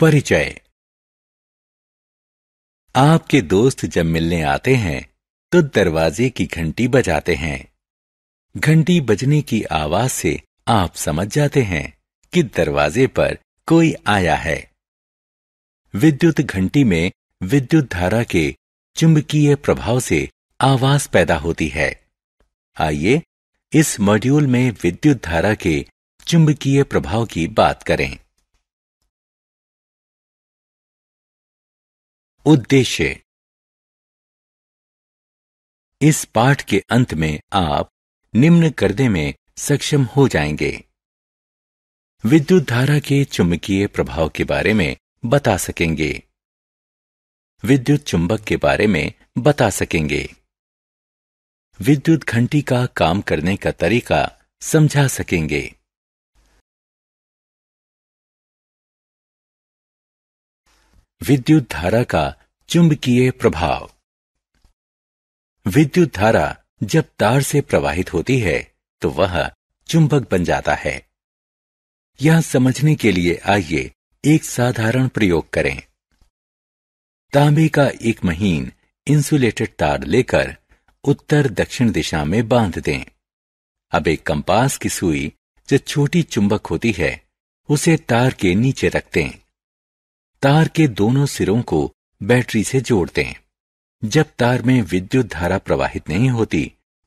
परिचय आपके दोस्त जब मिलने आते हैं तो दरवाजे की घंटी बजाते हैं घंटी बजने की आवाज से आप समझ जाते हैं कि दरवाजे पर कोई आया है विद्युत घंटी में विद्युत धारा के चुंबकीय प्रभाव से आवाज पैदा होती है आइए इस मॉड्यूल में विद्युत धारा के चुंबकीय प्रभाव की बात करें उद्देश्य इस पाठ के अंत में आप निम्न करने में सक्षम हो जाएंगे विद्युत धारा के चुंबकीय प्रभाव के बारे में बता सकेंगे विद्युत चुंबक के बारे में बता सकेंगे विद्युत घंटी का काम करने का तरीका समझा सकेंगे विद्युत धारा का चुंबकीय प्रभाव विद्युत धारा जब तार से प्रवाहित होती है तो वह चुंबक बन जाता है यह समझने के लिए आइए एक साधारण प्रयोग करें तांबे का एक महीन इंसुलेटेड तार लेकर उत्तर दक्षिण दिशा में बांध दें अब एक कंपास की सुई जो छोटी चुंबक होती है उसे तार के नीचे रख दें तार के दोनों सिरों को बैटरी से जोड़ दें जब तार में विद्युत धारा प्रवाहित नहीं होती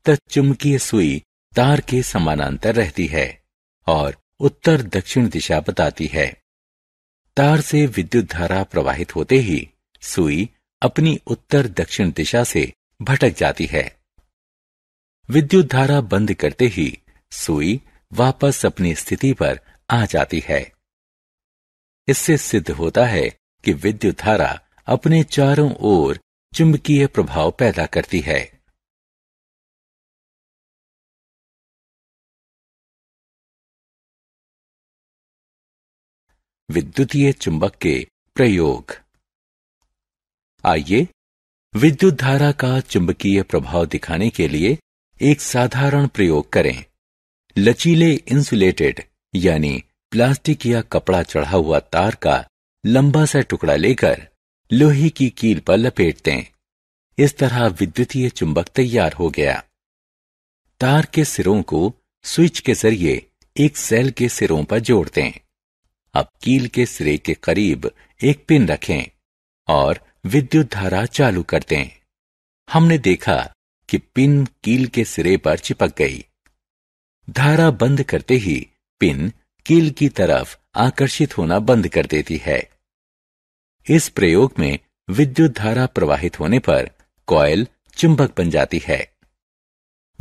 तब चुंबकीय सुई तार के समानांतर रहती है और उत्तर दक्षिण दिशा बताती है तार से विद्युत धारा प्रवाहित होते ही सुई अपनी उत्तर दक्षिण दिशा से भटक जाती है विद्युत धारा बंद करते ही सुई वापस अपनी स्थिति पर आ जाती है इससे सिद्ध होता है कि विद्युत धारा अपने चारों ओर चुंबकीय प्रभाव पैदा करती है विद्युतीय चुंबक के प्रयोग आइए विद्युत धारा का चुंबकीय प्रभाव दिखाने के लिए एक साधारण प्रयोग करें लचीले इंसुलेटेड यानी प्लास्टिक या कपड़ा चढ़ा हुआ तार का लंबा सा टुकड़ा लेकर लोहे की कील पर लपेटते इस तरह विद्युतीय चुंबक तैयार हो गया तार के सिरों को स्विच के जरिए एक सेल के सिरों पर जोड़ते अब कील के सिरे के करीब एक पिन रखें और विद्युत धारा चालू करते हमने देखा कि पिन कील के सिरे पर चिपक गई धारा बंद करते ही पिन कील की तरफ आकर्षित होना बंद कर देती है इस प्रयोग में विद्युत धारा प्रवाहित होने पर कॉयल चुंबक बन जाती है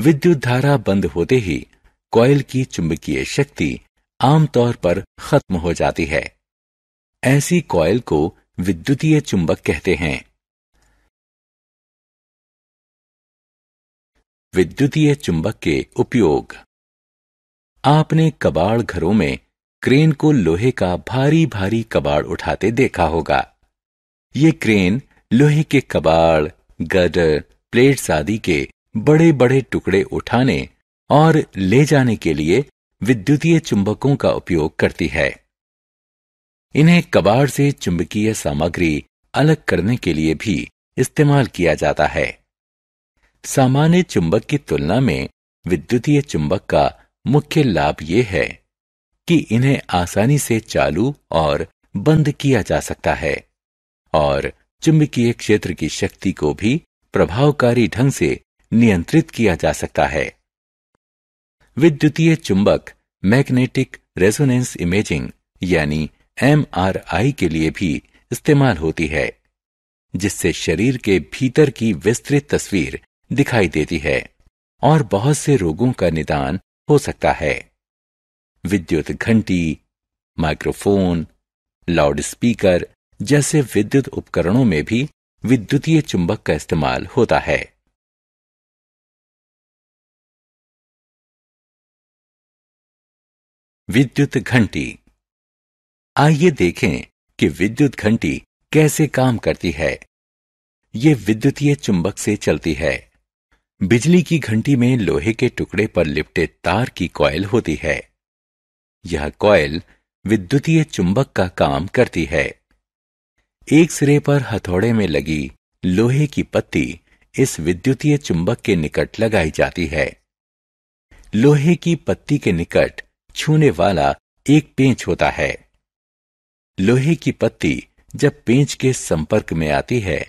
विद्युत धारा बंद होते ही कॉयल की चुंबकीय शक्ति आमतौर पर खत्म हो जाती है ऐसी कॉयल को विद्युतीय चुंबक कहते हैं विद्युतीय चुंबक के उपयोग आपने कबाड़ घरों में क्रेन को लोहे का भारी भारी कबाड़ उठाते देखा होगा ये क्रेन लोहे के कबाड़ गडर प्लेट्स आदि के बड़े बड़े टुकड़े उठाने और ले जाने के लिए विद्युतीय चुंबकों का उपयोग करती है इन्हें कबाड़ से चुंबकीय सामग्री अलग करने के लिए भी इस्तेमाल किया जाता है सामान्य चुंबक की तुलना में विद्युतीय चुंबक का मुख्य लाभ ये है कि इन्हें आसानी से चालू और बंद किया जा सकता है और चुंबकीय क्षेत्र की शक्ति को भी प्रभावकारी ढंग से नियंत्रित किया जा सकता है विद्युतीय चुंबक मैग्नेटिक रेजोनेंस इमेजिंग यानी एमआरआई के लिए भी इस्तेमाल होती है जिससे शरीर के भीतर की विस्तृत तस्वीर दिखाई देती है और बहुत से रोगों का निदान हो सकता है विद्युत घंटी माइक्रोफोन लाउड स्पीकर जैसे विद्युत उपकरणों में भी विद्युतीय चुंबक का इस्तेमाल होता है विद्युत घंटी आइए देखें कि विद्युत घंटी कैसे काम करती है ये विद्युतीय चुंबक से चलती है बिजली की घंटी में लोहे के टुकड़े पर लिपटे तार की कॉयल होती है यह कॉयल विद्युतीय चुंबक का काम करती है एक सिरे पर हथौड़े में लगी लोहे की पत्ती इस विद्युतीय चुंबक के निकट लगाई जाती है लोहे की पत्ती के निकट छूने वाला एक पेंच होता है लोहे की पत्ती जब पेंच के संपर्क में आती है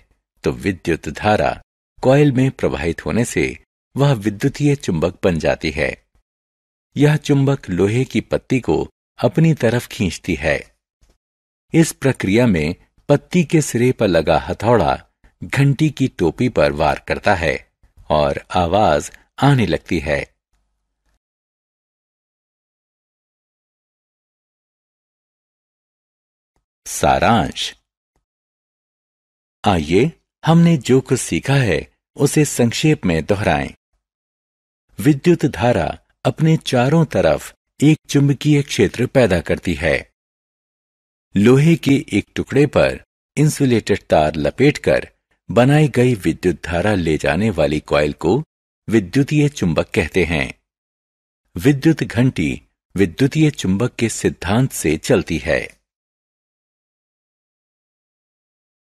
तो विद्युत धारा कॉयल में प्रवाहित होने से वह विद्युतीय चुंबक बन जाती है यह चुंबक लोहे की पत्ती को अपनी तरफ खींचती है इस प्रक्रिया में पत्ती के सिरे पर लगा हथौड़ा घंटी की टोपी पर वार करता है और आवाज आने लगती है सारांश आइए हमने जो कुछ सीखा है उसे संक्षेप में दोहराएं विद्युत धारा अपने चारों तरफ एक चुंबकीय क्षेत्र पैदा करती है लोहे के एक टुकड़े पर इंसुलेटेड तार लपेटकर बनाई गई विद्युत धारा ले जाने वाली कॉयल को विद्युतीय चुंबक कहते हैं विद्युत घंटी विद्युतीय चुंबक के सिद्धांत से चलती है